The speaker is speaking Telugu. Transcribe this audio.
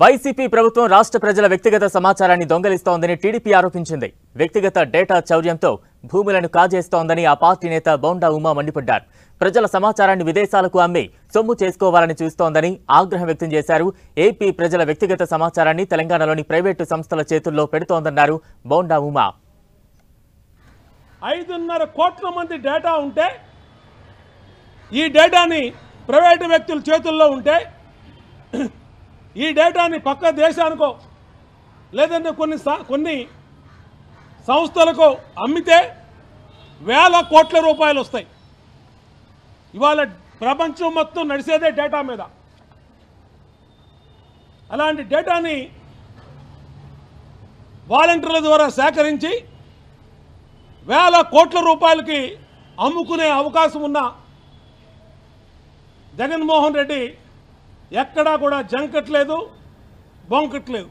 వైసీపీ ప్రభుత్వం రాష్ట్ర ప్రజల వ్యక్తిగత సమాచారాన్ని దొంగలిస్తోందని టీడీపీ ఆరోపించింది వ్యక్తిగత డేటా చౌర్యంతో భూములను కాజేస్తోందని ఆ పార్టీ నేత బౌండా ఉమా మండిపడ్డారు ప్రజల సమాచారాన్ని విదేశాలకు అమ్మి సొమ్ము చేసుకోవాలని చూస్తోందని ఆగ్రహం వ్యక్తం చేశారు ఏపీ ప్రజల వ్యక్తిగత సమాచారాన్ని తెలంగాణలోని ప్రైవేటు సంస్థల చేతుల్లో పెడుతోందన్నారు బౌండా ఉమా ఐదున్నర కోట్ల మంది డేటా ఉంటే ఈ డేటాని ప్రైవేటు వ్యక్తుల చేతుల్లో ఉంటే ఈ డేటాని పక్క దేశానికో లేదంటే కొన్ని కొన్ని సంస్థలకు అమ్మితే వేల కోట్ల రూపాయలు వస్తాయి ఇవాళ ప్రపంచం మొత్తం నడిచేదే డేటా మీద అలాంటి డేటాని వాలంటీర్ల ద్వారా సేకరించి వేల కోట్ల రూపాయలకి అమ్ముకునే అవకాశం ఉన్న జగన్మోహన్ రెడ్డి ఎక్కడా కూడా జంకట్లేదు బొంకట్లేదు